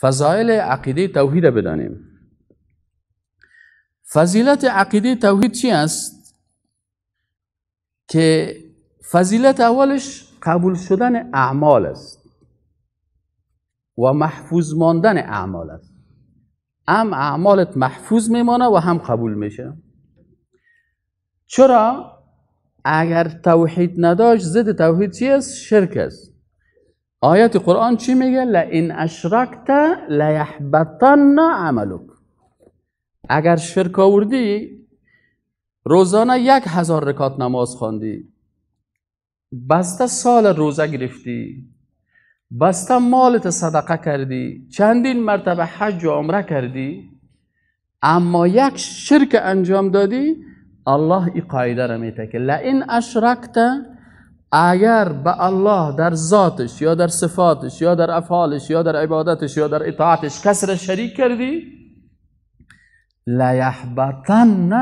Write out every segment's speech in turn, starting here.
فضایل عقیده توحید بدانیم فضیلت عقیده توحید چی است که فضیلت اولش قبول شدن اعمال است و محفوظ ماندن اعمال است هم اعمالت محفوظ میمانه و هم قبول میشه چرا اگر توحید نداشت زد توحید چی است شرک است آیت قرآن چی میگه لئن اشرکت لیحبطن عملک اگر شرک آوردی روزانه یک هزار رکات نماز خواندی بسته سال روزه گرفتی بسته مالت صدقه کردی چندین مرتبه حج و عمره کردی اما یک شرک انجام دادی الله ای قاعده را میتکه که لئن اشرکت اگر به الله در ذاتش یا در صفاتش یا در افعالش یا در عبادتش یا در اطاعتش کس را شریک کردی لیحبطن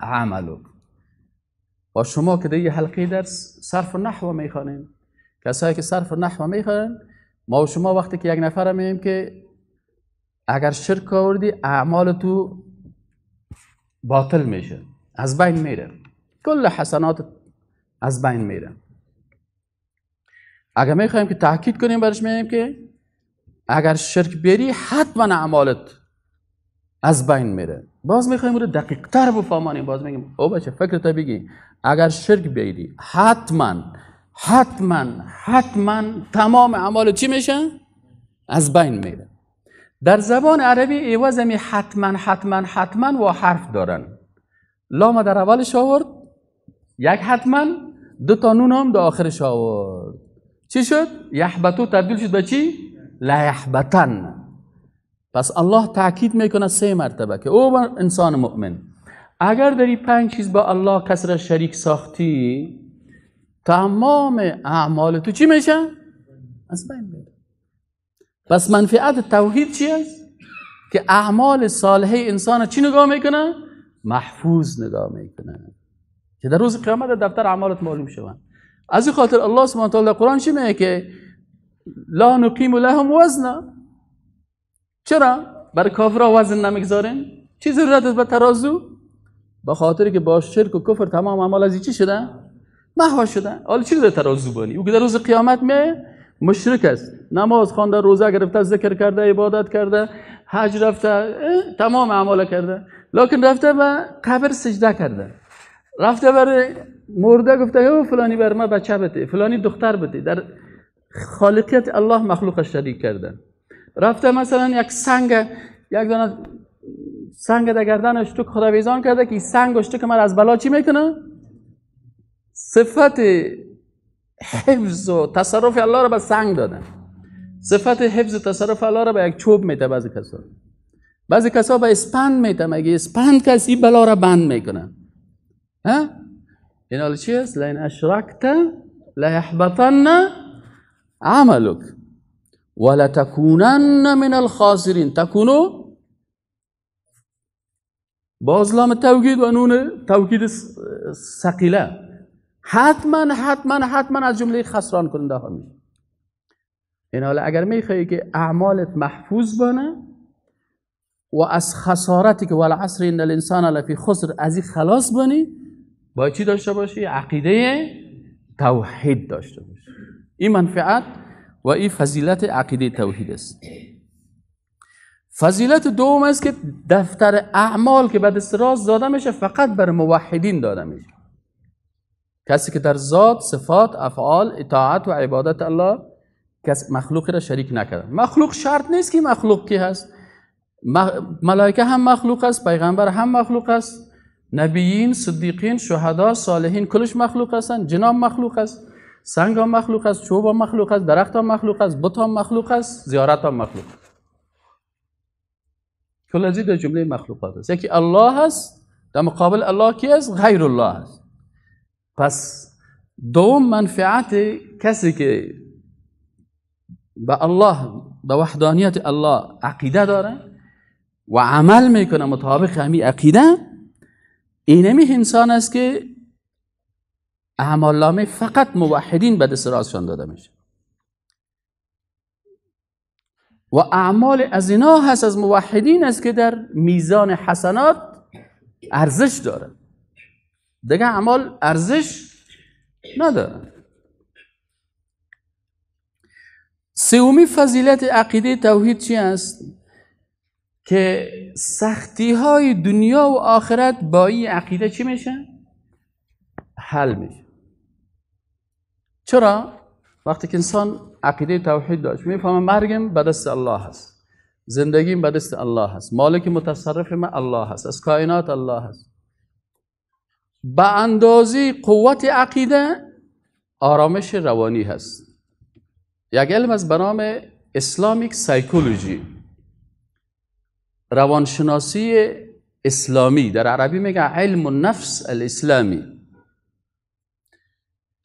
عملو با شما که در یه حلقه درس صرف و نحو میخوانیم کسایی که صرف نحو میخوانن ما و شما وقتی که یک نفر میگیم که اگر شرک آوردی اعمال تو باطل میشه از بین میره کل حسنات از بین میره اگر میخوایم که تاکید کنیم برش میگیم که اگر شرک بری حتما اعمالت از بین میره باز میخوایم رو دقیق تر بفهمانیم باز میگیم او بچه فکرتا بگی اگر شرک بیری حتما حتما حتما تمام اعمال چی میشه؟ از بین میره در زبان عربی ایواز حتما حتما حتما و حرف دارن لام در اولش آورد یک حتما دو تا نون هم در آخرش آورد چی شد؟ یحبتو تبدیل شد به چی؟ لیحبتن پس الله تاکید میکنه سه مرتبه که او انسان مؤمن اگر داری پنج چیز با الله کسر شریک ساختی تمام اعمال تو چی میشه؟ از بین پس منفعت توحید چی است؟ که اعمال صالحه انسان چی نگاه میکنه؟ محفوظ نگاه میکنه که در روز قیامت دفتر اعمالت معلوم شوند از این خاطر الله سبحانه تعالی قرآن چی میگه که لا نقیم لهم وزنا چرا بر کافرا وزن نمیگذارن چی ضرورت است به ترازو به خاطری که با شرک و کفر تمام اعمال از چی شده محو شده حالا چی در ترازو بانی او که در روز قیامت می مشرک است نماز خوانده روزه گرفته ذکر کرده عبادت کرده حج رفته تمام اعمال کرده لکن رفته و قبر سجده کرده رفته برای مرده گفته او فلانی بر ما بچه بده فلانی دختر بده در خالقیت الله مخلوق شریک کردن رفته مثلا یک سنگ یک دانه سنگ در گردنش تو خداویزان کرده که سنگ تو که من از بلا چی میکنه صفت حفظ و تصرف الله را به سنگ دادن صفت حفظ و تصرف الله را به یک چوب میده بعضی کسا بعضی کسا به اسپند میده مگه اسپند کسی بلا را بند میکنه ها هنا قال تشيز اشركت لا يحبطن عملك تكونن من الخاسرين تكونوا باز لام التوكيد ونون توكيد ثقيله حتما حتما حتما از جمله خسران کننده ها این حالا اگر میخوای که اعمالت محفوظ بانه و از خسارتی که ولعصر ان الانسان لفی خسر از خلاص بانی باید چی داشته باشی؟ عقیده توحید داشته باشی این منفعت و این فضیلت عقیده توحید است فضیلت دوم است که دفتر اعمال که بعد استراز داده میشه فقط بر موحدین داده میشه کسی که در ذات صفات افعال اطاعت و عبادت الله کس مخلوقی را شریک نکرد مخلوق شرط نیست که مخلوق کی هست ملائکه هم مخلوق است پیغمبر هم مخلوق است نبیین صدیقین شهدا صالحین کلش مخلوق هستن جنام مخلوق است سنگ هم مخلوق است چوب هم مخلوق است درخت هم مخلوق است بت هم مخلوق است زیارت هم مخلوق کل از در جمله مخلوقات است یکی الله است در مقابل الله کی است غیر الله است پس دوم منفعت کسی که به الله به وحدانیت الله عقیده داره و عمل میکنه مطابق همین عقیده اینمی انسان است که اعمالنامه فقط موحدین به دست داده میشه و اعمال از اینا هست از موحدین است که در میزان حسنات ارزش داره دیگه اعمال ارزش نداره سومی فضیلت عقیده توحید چی است؟ که سختی های دنیا و آخرت با این عقیده چی میشه؟ حل میشه چرا؟ وقتی که انسان عقیده توحید داشت میفهمه مرگم به دست الله هست زندگیم به دست الله هست مالک متصرف من الله هست از کائنات الله هست به اندازه قوت عقیده آرامش روانی هست یک علم از به اسلامیک سایکولوژی روانشناسی اسلامی در عربی میگه علم النفس الاسلامی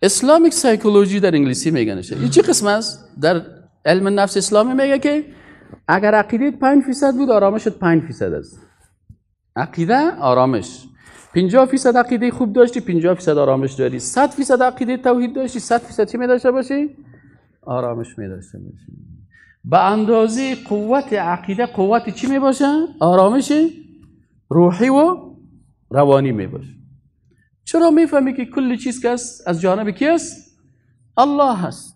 اسلامیک سایکولوژی در انگلیسی میگنشه این چی قسم است در علم نفس اسلامی میگه که اگر عقیدت 5 فیصد بود آرامشت 5 فیصد است عقیده آرامش 50 فیصد عقیده خوب داشتی 50 فیصد آرامش داری 100 فیصد عقیده توحید داشتی 100 فیصد چی می باشی آرامش می باشی به اندازه قوت عقیده قوت چی می باشه؟ آرامش روحی و روانی می باشه چرا میفهمی که کل چیز که از جانب کی الله هست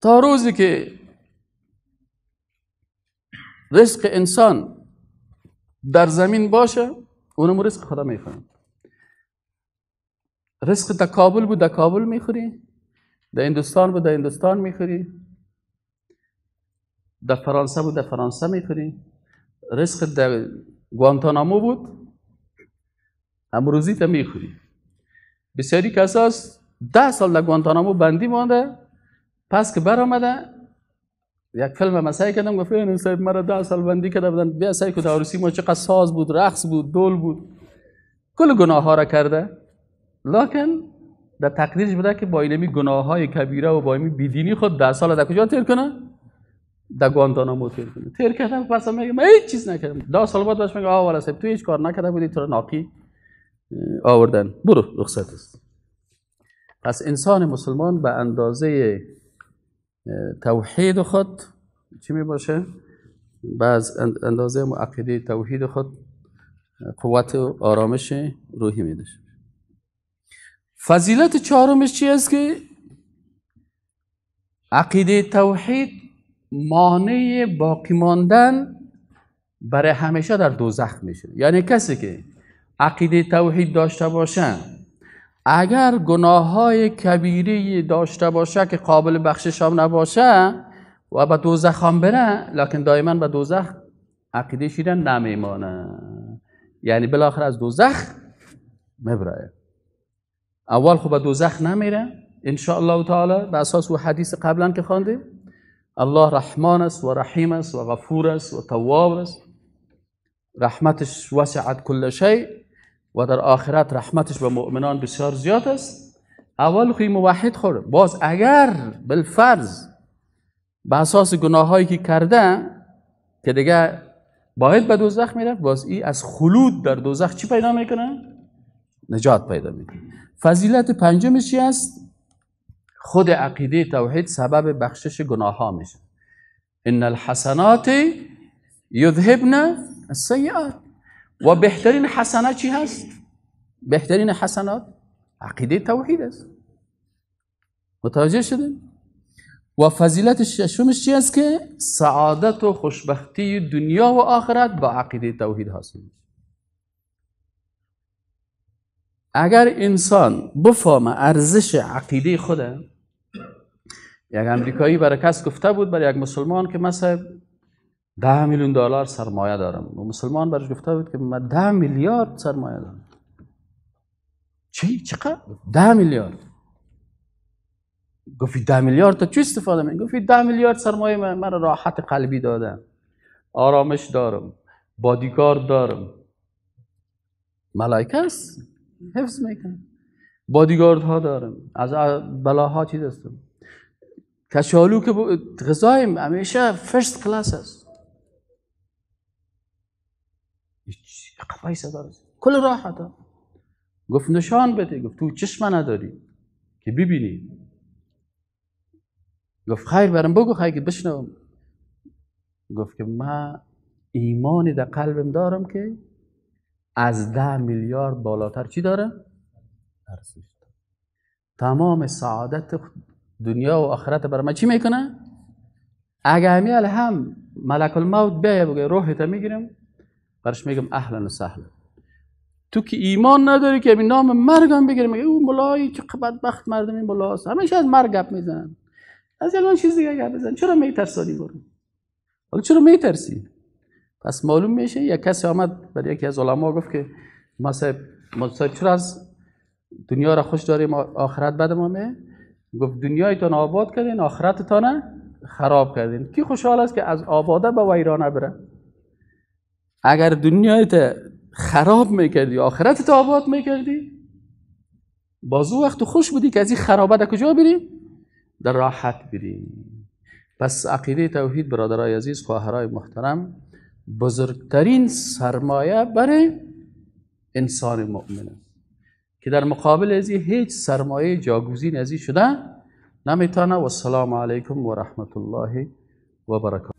تا روزی که رزق انسان در زمین باشه اونم رزق خدا میفهمه رزق در کابل بود در کابل میخوری در هندوستان بود در هندوستان میخوری در فرانسه بود در فرانسه میخوریم رزق در گوانتانامو بود امروزی تا بسیاری کسا ده سال در گوانتانامو بندی مانده پس که بر آمده یک فلم هم سعی کردم گفت این صاحب مرا ده سال بندی کرده بودن بیا سعی که عروسی ما چقدر ساز بود رقص بود دول بود کل گناه ها را کرده لکن در تقدیرش بوده که با اینمی گناه های کبیره و با اینمی بیدینی خود ده سال در کجا تیر کنه در مو تیر کنه تیر کردم پس میگه من هیچ چیز نکردم ده سال بعد باش میگه آوالا سب تو هیچ کار نکرده بودی تو ناقی آوردن برو رخصت است پس انسان مسلمان به اندازه توحید خود چی می باشه بعض اندازه عقیده توحید خود قوت و آرامش روحی می فضیلت چهارمش چی است که عقیده توحید مانع باقی ماندن برای همیشه در دوزخ میشه یعنی کسی که عقیده توحید داشته باشه اگر گناه های کبیری داشته باشه که قابل بخشش هم نباشه و به دوزخ هم بره لکن دائما به دوزخ عقیده شیرن نمیمانه یعنی بالاخره از دوزخ مبره اول خب به دوزخ نمیره ان الله تعالی به اساس و حدیث قبلا که خواندیم الله رحمان است و رحیم است و غفور است و تواب است رحمتش وسعت کل شی و در آخرت رحمتش به مؤمنان بسیار زیاد است اول خوی موحد خورد باز اگر بالفرض به اساس گناه هایی که کرده که دیگه باید به دوزخ میرفت باز ای از خلود در دوزخ چی پیدا میکنه؟ نجات پیدا میکنه فضیلت پنجمش چی است؟ خود عقیده توحید سبب بخشش گناه ها میشه ان الحسنات یذهبن السیئات و بهترین حسنه چی هست؟ بهترین حسنات عقیده توحید است متوجه شدیم؟ و فضیلت ششمش چی است که سعادت و خوشبختی دنیا و آخرت با عقیده توحید حاصل اگر انسان بفهمه ارزش عقیده خوده یک امریکایی برای کس گفته بود برای یک مسلمان که مثلا ده میلیون دلار سرمایه دارم و مسلمان برش گفته بود که من ده میلیارد سرمایه دارم چی چقدر ده میلیارد گفتی ده میلیارد تا چی استفاده می گفتی ده میلیارد سرمایه من راحت قلبی دادم آرامش دارم بادیگارد دارم ملائکه حفظ میکنم بادیگارد ها دارم از بلاها چی دستم؟ کچالو که غذایم همیشه فرست کلاس است قفای صدا خب کل راحت گفت نشان بده گفت تو چشم نداری که ببینی گفت خیر برم بگو خیر که بشنوم گفت که من ایمانی در قلبم دارم که از ده میلیارد بالاتر چی داره؟ تمام سعادت دنیا و آخرت بر ما چی میکنه اگه همیال هم ملک الموت بیایه بگه روح تا میگیرم برش میگم اهلا و سهلا تو که ایمان نداری که این نام مرگ هم بگیرم او ملایی چه بدبخت مردم این بلاست همیشه از مرگ گپ میزنن از یه چیز دیگه گپ بزن چرا میترسانی برو حالا چرا میترسی پس معلوم میشه یک کسی آمد برای یکی از علما گفت که ما صاحب چرا از دنیا را خوش داریم آخرت بعد ما میه گفت دنیایتان آباد کردین آخرتتان خراب کردین کی خوشحال است که از آباده به ویرانه بره اگر دنیایت خراب میکردی آخرتت آباد میکردی بازو وقت خوش بودی که از این خرابه در کجا بری در راحت بری پس عقیده توحید برادرای عزیز خواهرای محترم بزرگترین سرمایه برای انسان مؤمن است که در مقابل از هیچ سرمایه جاگوزین از شده نمیتانه. و السلام علیکم و رحمت الله و برکاته